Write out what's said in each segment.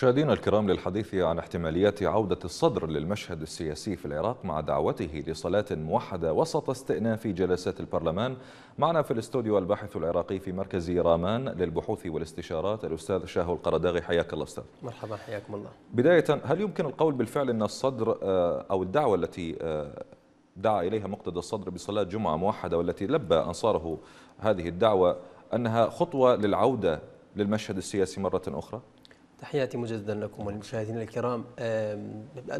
مشاهدينا الكرام للحديث عن احتماليات عودة الصدر للمشهد السياسي في العراق مع دعوته لصلاة موحدة وسط استئناف جلسات البرلمان معنا في الاستوديو الباحث العراقي في مركز رامان للبحوث والاستشارات الأستاذ شاه القرداغي حياك الله أستاذ مرحبا حياكم الله بداية هل يمكن القول بالفعل أن الصدر آه، أو الدعوة التي آه، دعا إليها مقتدى الصدر بصلاة جمعة موحدة والتي لبى أنصاره هذه الدعوة أنها خطوة للعودة للمشهد السياسي مرة أخرى؟ تحياتي مجددا لكم ولمشاهدينا الكرام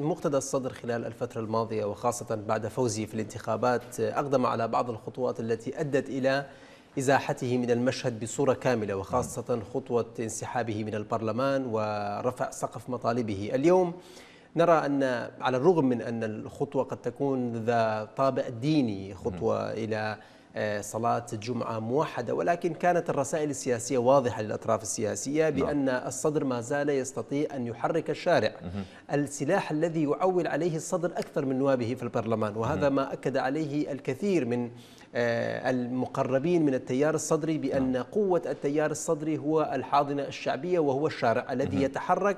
مقتدى الصدر خلال الفترة الماضية وخاصة بعد فوزه في الانتخابات آه، أقدم على بعض الخطوات التي أدت إلى إزاحته من المشهد بصورة كاملة وخاصة نعم. خطوة انسحابه من البرلمان ورفع سقف مطالبه اليوم نرى أن على الرغم من أن الخطوة قد تكون ذا طابع ديني خطوة إلى آه، صلاة الجمعة موحدة ولكن كانت الرسائل السياسية واضحة للأطراف السياسية نعم. بأن الصدر ما زال يستطيع أن يحرك الشارع السلاح الذي يعول عليه الصدر أكثر من نوابه في البرلمان وهذا ما أكد عليه الكثير من آه، المقربين من التيار الصدري بأن نعم. قوة التيار الصدري هو الحاضنة الشعبية وهو الشارع الذي يتحرك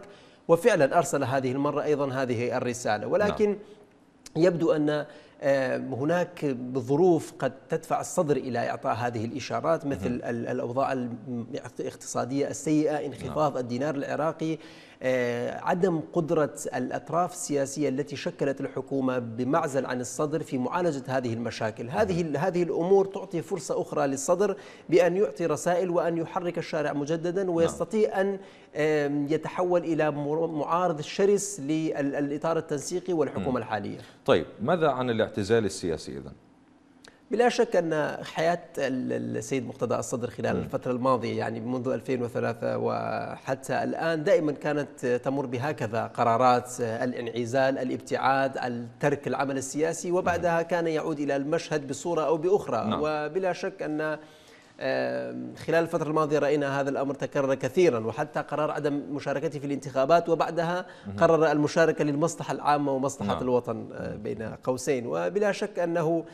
وفعلا أرسل هذه المرة أيضا هذه الرسالة ولكن نعم. يبدو أن آه، هناك ظروف قد تدفع الصدر الى اعطاء هذه الاشارات مثل الاوضاع الاقتصاديه السيئه، نعم. انخفاض الدينار العراقي، آه، عدم قدره الاطراف السياسيه التي شكلت الحكومه بمعزل عن الصدر في معالجه هذه المشاكل، هذه هذه الامور تعطي فرصه اخرى للصدر بان يعطي رسائل وان يحرك الشارع مجددا نعم. ويستطيع ان يتحول الى معارض شرس للاطار التنسيقي والحكومه الحاليه. طيب ماذا عن الاعتراف الاعتزال السياسي إذا بلا شك أن حياة السيد مقتدى الصدر خلال م. الفترة الماضية يعني منذ 2003 وحتى الآن دائما كانت تمر بهكذا قرارات الانعزال الابتعاد الترك العمل السياسي وبعدها كان يعود إلى المشهد بصورة أو بأخرى نعم. وبلا شك أن خلال الفترة الماضية رأينا هذا الأمر تكرر كثيرا وحتى قرار عدم مشاركته في الانتخابات وبعدها قرر المشاركة للمصلحة العامة ومصلحة نعم. الوطن آه، بين قوسين وبلا شك أنه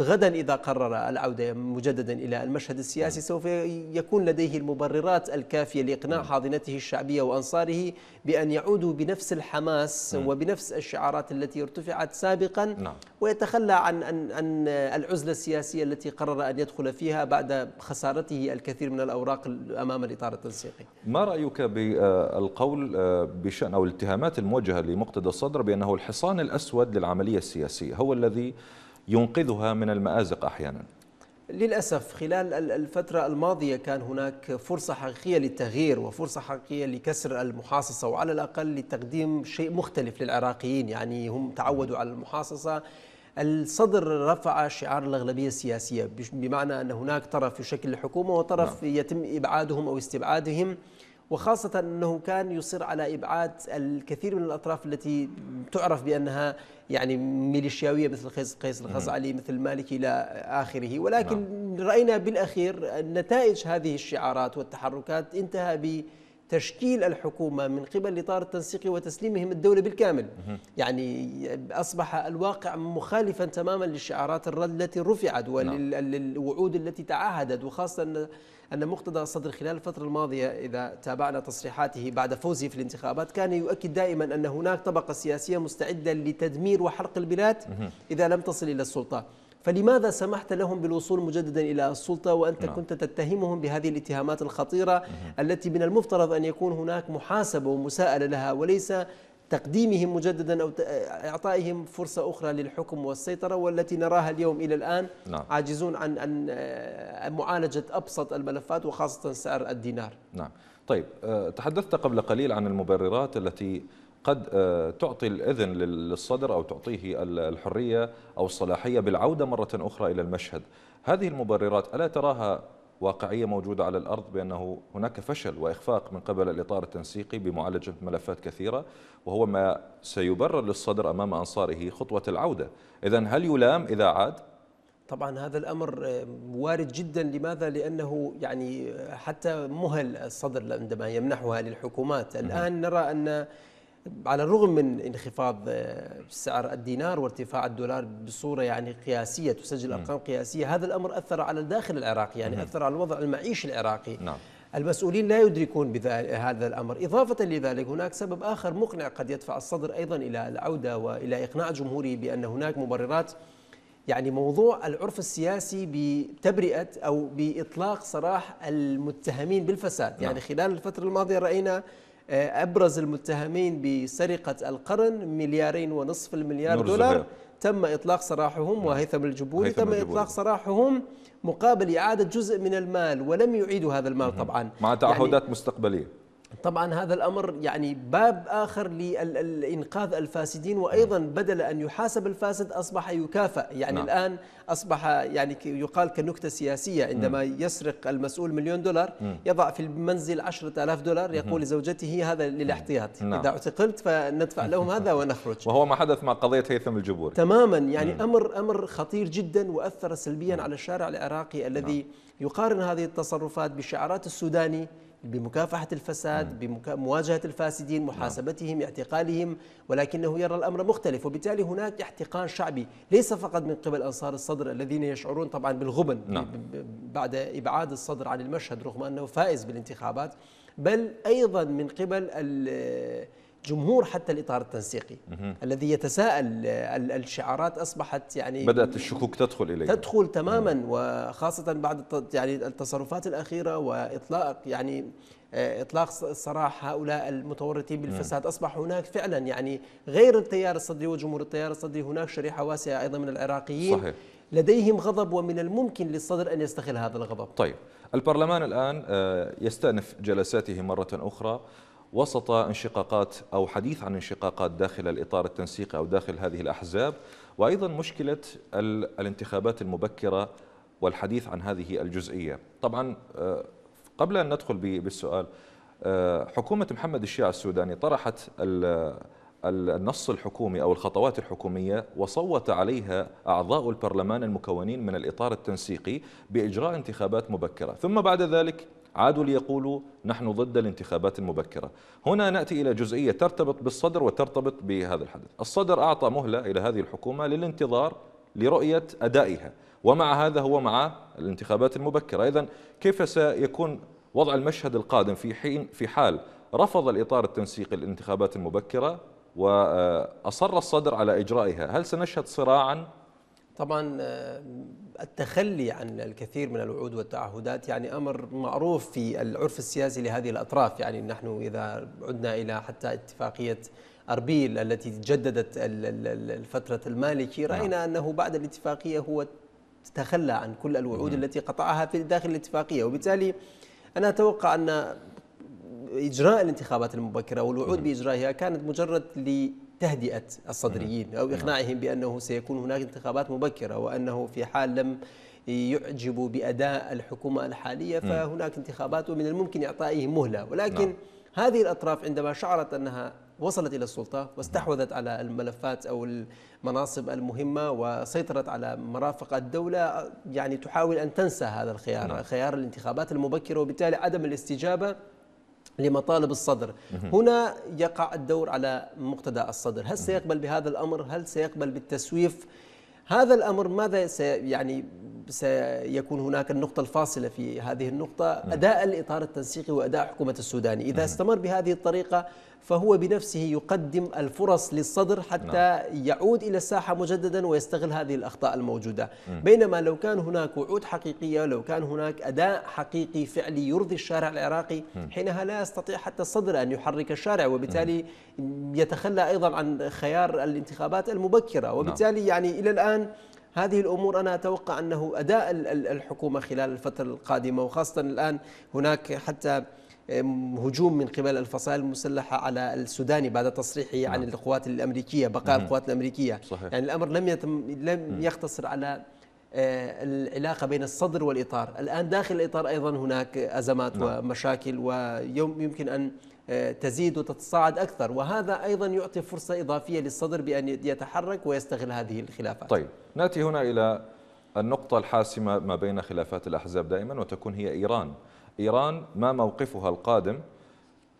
غدا إذا قرر العودة مجددا إلى المشهد السياسي سوف يكون لديه المبررات الكافية لإقناع نعم. حاضنته الشعبية وأنصاره بأن يعودوا بنفس الحماس نعم. وبنفس الشعارات التي ارتفعت سابقا نعم. ويتخلى عن عن العزلة السياسية التي قرر أن يدخل فيها بعد خسارته الكثير من الأوراق أمام الإطار التنسيقي ما رأيك بالقول آه، بشأن أو الاتهامات الموجهة لمقتدى الصدر بأنه الحصان الأسود للعملية السياسية هو الذي ينقذها من المأزق أحيانا للأسف خلال الفترة الماضية كان هناك فرصة حقيقية للتغيير وفرصة حقيقية لكسر المحاصصة وعلى الأقل لتقديم شيء مختلف للعراقيين يعني هم تعودوا على المحاصصة الصدر رفع شعار الأغلبية السياسية بمعنى أن هناك طرف يشكل الحكومة وطرف نعم. يتم إبعادهم أو استبعادهم وخاصة أنه كان يصر على إبعاد الكثير من الأطراف التي تعرف بأنها يعني ميليشياوية مثل قيس قيس الخزعلي مثل المالكي إلى آخره ولكن نعم. رأينا بالأخير نتائج هذه الشعارات والتحركات انتهى ب تشكيل الحكومة من قبل إطار التنسيق وتسليمهم الدولة بالكامل يعني أصبح الواقع مخالفا تماما للشعارات الرد التي رفعت نعم. وللوعود التي تعاهدت وخاصة أن مقتدى الصدر خلال الفترة الماضية إذا تابعنا تصريحاته بعد فوزه في الانتخابات كان يؤكد دائما أن هناك طبقة سياسية مستعدة لتدمير وحرق البلاد إذا لم تصل إلى السلطة فلماذا سمحت لهم بالوصول مجددا إلى السلطة وأنت نعم. كنت تتهمهم بهذه الاتهامات الخطيرة مم. التي من المفترض أن يكون هناك محاسبة ومساءلة لها وليس تقديمهم مجددا أو إعطائهم فرصة أخرى للحكم والسيطرة والتي نراها اليوم إلى الآن نعم. عاجزون عن عن آه، معالجة أبسط الملفات وخاصة سعر الدينار نعم طيب آه، تحدثت قبل قليل عن المبررات التي قد آه، تعطي الإذن للصدر أو تعطيه الحرية أو الصلاحية بالعودة مرة أخرى إلى المشهد هذه المبررات ألا تراها واقعية موجودة على الأرض بأنه هناك فشل وإخفاق من قبل الإطار التنسيقي بمعالجة ملفات كثيرة وهو ما سيبرر للصدر أمام أنصاره خطوة العودة إذا هل يلام إذا عاد؟ طبعا هذا الامر آه، وارد جدا لماذا؟ لانه يعني آه، حتى مهل الصدر عندما يمنحها للحكومات، الان نرى ان على الرغم من انخفاض آه، سعر الدينار وارتفاع الدولار بصوره يعني قياسيه تسجل ارقام قياسيه هذا الامر اثر على الداخل العراقي يعني اثر على الوضع المعيشي العراقي نعم. المسؤولين لا يدركون هذا الامر، اضافه لذلك هناك سبب اخر مقنع قد يدفع الصدر ايضا الى العوده والى اقناع جمهوري بان هناك مبررات يعني موضوع العرف السياسي بتبرئه او باطلاق سراح المتهمين بالفساد، يعني نعم. يعني خلال الفتره الماضيه راينا آه، أبرز المتهمين بسرقة القرن مليارين ونصف المليار دولار زبير. تم إطلاق سراحهم نعم. وهيثم الجبوري تم الجبوري. إطلاق سراحهم مقابل إعادة جزء من المال ولم يعيدوا هذا المال طبعا مع تعهدات يعني مستقبلية طبعا هذا الامر يعني باب اخر لانقاذ الفاسدين وايضا نعم. بدل ان يحاسب الفاسد اصبح يكافئ يعني نعم. الان اصبح يعني يقال كنكته سياسيه عندما مم. يسرق المسؤول مليون دولار مم. يضع في المنزل 10000 دولار يقول لزوجته هذا للاحتياط نعم. اذا اعتقلت فندفع لهم هذا ونخرج وهو ما حدث مع قضيه هيثم الجبور تماما يعني مم. امر امر خطير جدا واثر سلبيا مم. على الشارع العراقي الذي نعم. يقارن هذه التصرفات بشعارات السوداني بمكافحة الفساد بمواجهة الفاسدين نعم. محاسبتهم اعتقالهم ولكنه يرى الأمر مختلف وبالتالي هناك احتقان شعبي ليس فقط من قبل أنصار الصدر الذين يشعرون طبعا بالغبن نعم. بعد إبعاد الصدر عن المشهد رغم أنه فائز بالانتخابات بل أيضا من قبل جمهور حتى الاطار التنسيقي مه. الذي يتساءل الشعارات اصبحت يعني بدات الشكوك تدخل اليه تدخل تماما مه. وخاصه بعد يعني التصرفات الاخيره واطلاق يعني آه، اطلاق سراح هؤلاء المتورطين بالفساد اصبح هناك فعلا يعني غير التيار الصدري وجمهور التيار الصدري هناك شريحه واسعه ايضا من العراقيين صحيح. لديهم غضب ومن الممكن للصدر ان يستغل هذا الغضب طيب البرلمان الان آه، يستأنف جلساته مره اخرى وسط انشقاقات أو حديث عن انشقاقات داخل الإطار التنسيقي أو داخل هذه الأحزاب وأيضا مشكلة الانتخابات المبكرة والحديث عن هذه الجزئية طبعا آه، قبل أن ندخل بالسؤال آه، حكومة محمد الشيع السوداني طرحت النص الحكومي أو الخطوات الحكومية وصوت عليها أعضاء البرلمان المكونين من الإطار التنسيقي بإجراء انتخابات مبكرة ثم بعد ذلك عادوا ليقولوا نحن ضد الانتخابات المبكرة هنا نأتي إلى جزئية ترتبط بالصدر وترتبط بهذا الحدث الصدر أعطى مهلة إلى هذه الحكومة للانتظار لرؤية أدائها ومع هذا هو مع الانتخابات المبكرة إذا كيف سيكون وضع المشهد القادم في حين في حال رفض الإطار التنسيقي للانتخابات المبكرة وأصر الصدر على إجرائها هل سنشهد صراعا طبعا التخلي عن الكثير من الوعود والتعهدات يعني امر معروف في العرف السياسي لهذه الاطراف يعني نحن اذا عدنا الى حتى اتفاقيه اربيل التي جددت الفتره المالكي نعم. راينا انه بعد الاتفاقيه هو تخلى عن كل الوعود نعم. التي قطعها في داخل الاتفاقيه وبالتالي انا اتوقع ان اجراء الانتخابات المبكره والوعود نعم. باجرائها كانت مجرد تهدئة الصدريين نعم. أو نعم. إقناعهم بأنه سيكون هناك انتخابات مبكرة وأنه في حال لم يعجبوا بأداء الحكومة الحالية نعم. فهناك انتخابات ومن الممكن إعطائهم مهلة ولكن هذه الأطراف عندما شعرت أنها وصلت إلى السلطة واستحوذت على الملفات أو المناصب المهمة وسيطرت على مرافق الدولة يعني تحاول أن تنسى هذا الخيار نعم. خيار الانتخابات المبكرة وبالتالي عدم الاستجابة لمطالب الصدر هنا يقع الدور على مقتدى الصدر هل سيقبل بهذا الأمر هل سيقبل بالتسويف هذا الأمر ماذا يعني سيكون هناك النقطة الفاصلة في هذه النقطة نعم. أداء الإطار التنسيقي وأداء حكومة السودان إذا نعم. استمر بهذه الطريقة فهو بنفسه يقدم الفرص للصدر حتى نعم. يعود إلى الساحة مجددا ويستغل هذه الأخطاء الموجودة بينما لو كان هناك وعود حقيقية لو كان هناك أداء حقيقي فعلي يرضي الشارع العراقي حينها لا يستطيع حتى الصدر أن يحرك الشارع وبالتالي يتخلى أيضا عن خيار الانتخابات المبكرة وبالتالي يعني إلى الآن هذه الأمور أنا أتوقع أنه أداء الحكومة خلال الفترة القادمة وخاصة الآن هناك حتى هجوم من قبل الفصائل المسلحة على السوداني بعد تصريحه نعم. عن القوات الأمريكية بقاء القوات الأمريكية صحيح. يعني الأمر لم يتم لم يقتصر على آه، العلاقه بين الصدر والاطار، الان داخل الاطار ايضا هناك ازمات نعم. ومشاكل ويمكن ان آه، تزيد وتتصاعد اكثر، وهذا ايضا يعطي فرصه اضافيه للصدر بان يتحرك ويستغل هذه الخلافات. طيب، ناتي هنا الى النقطه الحاسمه ما بين خلافات الاحزاب دائما وتكون هي ايران. ايران ما موقفها القادم؟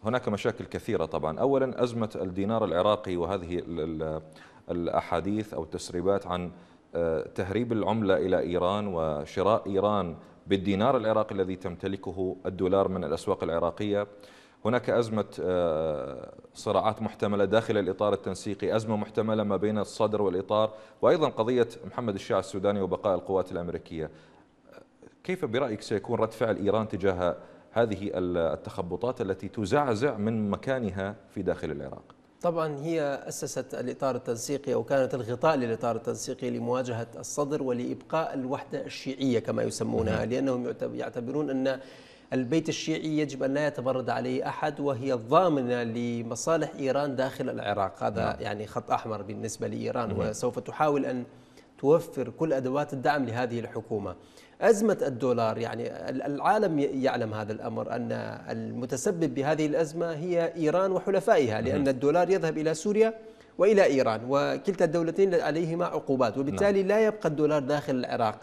هناك مشاكل كثيرة طبعا أولا أزمة الدينار العراقي وهذه الأحاديث أو التسريبات عن آه، تهريب العملة إلى إيران وشراء إيران بالدينار العراقي الذي تمتلكه الدولار من الأسواق العراقية هناك أزمة آه، صراعات محتملة داخل الإطار التنسيقي أزمة محتملة ما بين الصدر والإطار وأيضا قضية محمد الشاع السوداني وبقاء القوات الأمريكية آه، كيف برأيك سيكون رد فعل إيران تجاه هذه التخبطات التي تزعزع من مكانها في داخل العراق طبعا هي أسست الإطار التنسيقي أو كانت الغطاء للإطار التنسيقي لمواجهة الصدر ولإبقاء الوحدة الشيعية كما يسمونها لأنهم يعتبرون أن البيت الشيعي يجب أن لا يتبرد عليه أحد وهي الضامنة لمصالح إيران داخل العراق هذا نعم. يعني خط أحمر بالنسبة لإيران وسوف تحاول أن توفر كل أدوات الدعم لهذه الحكومة أزمة الدولار يعني العالم يعلم هذا الأمر أن المتسبب بهذه الأزمة هي إيران وحلفائها لأن الدولار يذهب إلى سوريا وإلى إيران وكلتا الدولتين عليهما عقوبات وبالتالي نعم. لا يبقى الدولار داخل العراق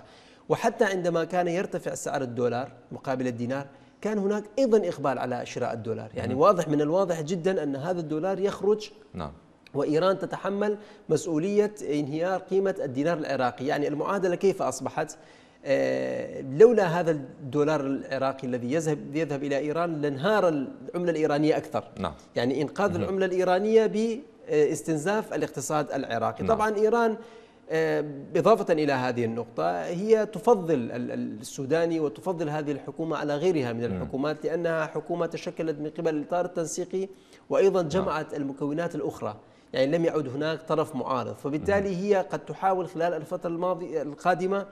وحتى عندما كان يرتفع سعر الدولار مقابل الدينار كان هناك ايضا اقبال على شراء الدولار، يعني واضح من الواضح جدا ان هذا الدولار يخرج نعم وايران تتحمل مسؤوليه انهيار قيمه الدينار العراقي، يعني المعادله كيف اصبحت؟ آه، لولا هذا الدولار العراقي الذي يذهب يذهب الى ايران لانهار العمله الايرانيه اكثر نعم. يعني انقاذ العمله الايرانيه باستنزاف الاقتصاد العراقي نعم. طبعا ايران آه، إضافة إلى هذه النقطة هي تفضل السوداني وتفضل هذه الحكومة على غيرها من الحكومات لأنها حكومة تشكلت من قبل الإطار التنسيقي وأيضا نعم. جمعت المكونات الأخرى يعني لم يعد هناك طرف معارض فبالتالي هي قد تحاول خلال الفترة الماضية القادمة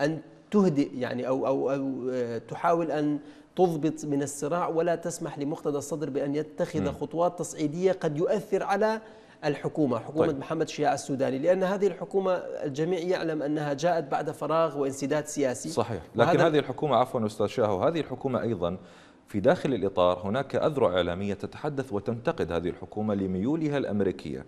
أن تهدئ يعني أو, أو, أو آه، تحاول أن تضبط من الصراع ولا تسمح لمقتدى الصدر بأن يتخذ خطوات تصعيدية قد يؤثر على الحكومة حكومة طيب. محمد شياع السوداني لأن هذه الحكومة الجميع يعلم أنها جاءت بعد فراغ وانسداد سياسي صحيح لكن هذه الحكومة عفوا أستاذ شاهو هذه الحكومة أيضا في داخل الإطار هناك أذرع إعلامية تتحدث وتنتقد هذه الحكومة لميولها الأمريكية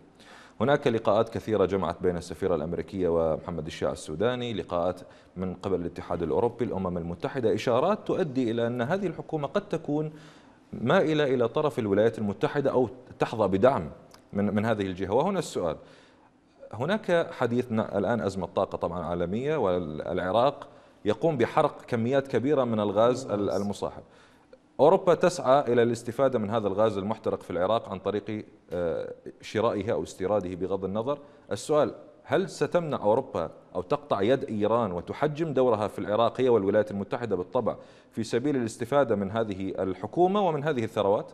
هناك لقاءات كثيرة جمعت بين السفيرة الأمريكية ومحمد الشاع السوداني لقاءات من قبل الاتحاد الأوروبي الأمم المتحدة إشارات تؤدي إلى أن هذه الحكومة قد تكون مائلة إلى طرف الولايات المتحدة أو تحظى بدعم من, من هذه الجهة وهنا السؤال هناك حديث الآن أزمة طاقة طبعا عالمية والعراق يقوم بحرق كميات كبيرة من الغاز المصاحب أوروبا تسعى إلى الاستفادة من هذا الغاز المحترق في العراق عن طريق آه، شرائه أو استيراده بغض النظر السؤال هل ستمنع أوروبا أو تقطع يد إيران وتحجم دورها في العراق هي والولايات المتحدة بالطبع في سبيل الاستفادة من هذه الحكومة ومن هذه الثروات؟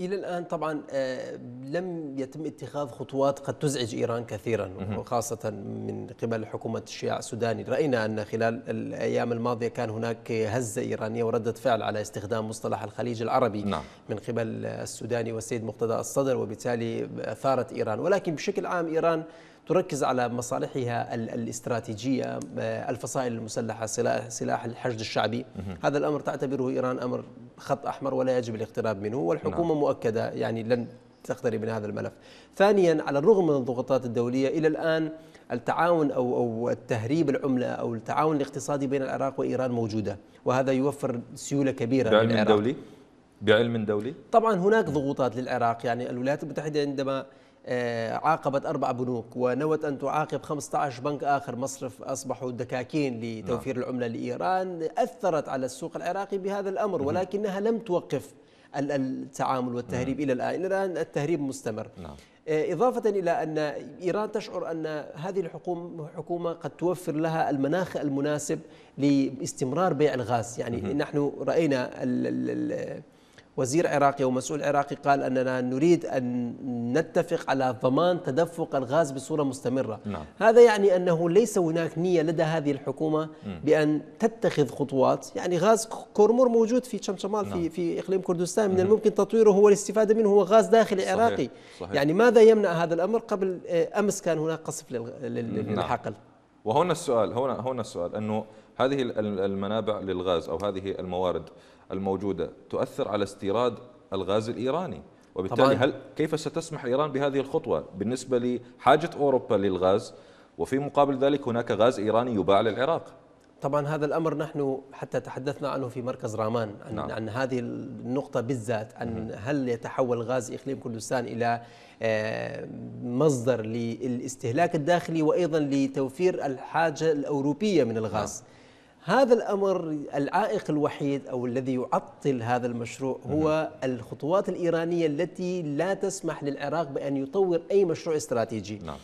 الى الان طبعا آه، لم يتم اتخاذ خطوات قد تزعج ايران كثيرا وخاصه من قبل حكومه الشيعه السوداني، راينا ان خلال الايام الماضيه كان هناك هزه ايرانيه ورده فعل على استخدام مصطلح الخليج العربي نعم. من قبل السوداني والسيد مقتدى الصدر وبالتالي اثارت ايران، ولكن بشكل عام ايران تركز على مصالحها الاستراتيجية آه، الفصائل المسلحة سلاح الحشد الشعبي هذا الأمر تعتبره إيران أمر خط أحمر ولا يجب الاقتراب منه والحكومة نعم. مؤكدة يعني لن تقترب من هذا الملف ثانيا على الرغم من الضغوطات الدولية إلى الآن التعاون أو, أو التهريب العملة أو التعاون الاقتصادي بين العراق وإيران موجودة وهذا يوفر سيولة كبيرة بعلم للعراق. دولي؟ بعلم دولي؟ طبعا هناك ضغوطات للعراق يعني الولايات المتحدة عندما آه، عاقبت أربع بنوك ونوت أن تعاقب 15 بنك آخر مصرف أصبحوا دكاكين لتوفير نعم. العملة لإيران أثرت على السوق العراقي بهذا الأمر ولكنها لم توقف التعامل والتهريب نعم. إلى الآن الآن التهريب مستمر نعم. آه، إضافة إلى أن إيران تشعر أن هذه الحكومة قد توفر لها المناخ المناسب لاستمرار بيع الغاز يعني نحن رأينا ال ال ال وزير عراقي أو مسؤول عراقي قال أننا نريد أن نتفق على ضمان تدفق الغاز بصورة مستمرة نعم. هذا يعني أنه ليس هناك نية لدى هذه الحكومة م. بأن تتخذ خطوات يعني غاز كورمور موجود في شمشمال نعم. في, في إقليم كردستان من م. الممكن تطويره والاستفادة منه هو غاز داخلي عراقي صحيح. صحيح. يعني ماذا يمنع هذا الأمر قبل آه، أمس كان هناك قصف نعم. للحقل نعم. وهنا السؤال هنا هنا السؤال انه هذه المنابع للغاز او هذه الموارد الموجوده تؤثر على استيراد الغاز الايراني وبالتالي هل كيف ستسمح ايران بهذه الخطوه بالنسبه لحاجه اوروبا للغاز وفي مقابل ذلك هناك غاز ايراني يباع للعراق طبعا هذا الامر نحن حتى تحدثنا عنه في مركز رامان عن, نعم. عن هذه النقطه بالذات عن هل يتحول غاز اقليم كردستان الى آه، مصدر للاستهلاك الداخلي وايضا لتوفير الحاجه الاوروبيه من الغاز نعم. هذا الامر العائق الوحيد او الذي يعطل هذا المشروع هو الخطوات الايرانيه التي لا تسمح للعراق بان يطور اي مشروع استراتيجي نعم.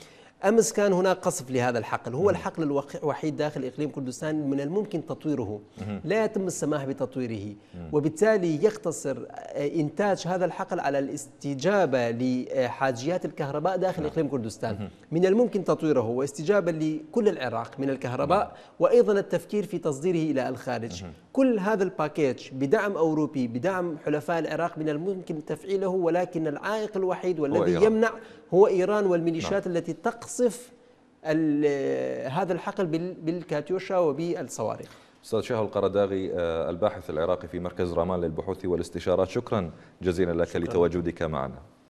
أمس كان هناك قصف لهذا الحقل هو الحقل الوحيد داخل إقليم كردستان من الممكن تطويره لا يتم السماح بتطويره وبالتالي يقتصر آه، إنتاج هذا الحقل على الاستجابة لحاجيات الكهرباء داخل نعم. إقليم كردستان من الممكن تطويره واستجابة لكل العراق من الكهرباء وأيضا التفكير في تصديره إلى الخارج كل هذا الباكيج بدعم أوروبي بدعم حلفاء العراق من الممكن تفعيله ولكن العائق الوحيد والذي هو يمنع هو إيران والميليشيات نعم. التي تقصف هذا الحقل بالكاتيوشا وبالصواريخ استاذ شاه القرداغي آه، الباحث العراقي في مركز رامان للبحوث والاستشارات شكرا جزيلا لك شكرا. لتواجدك معنا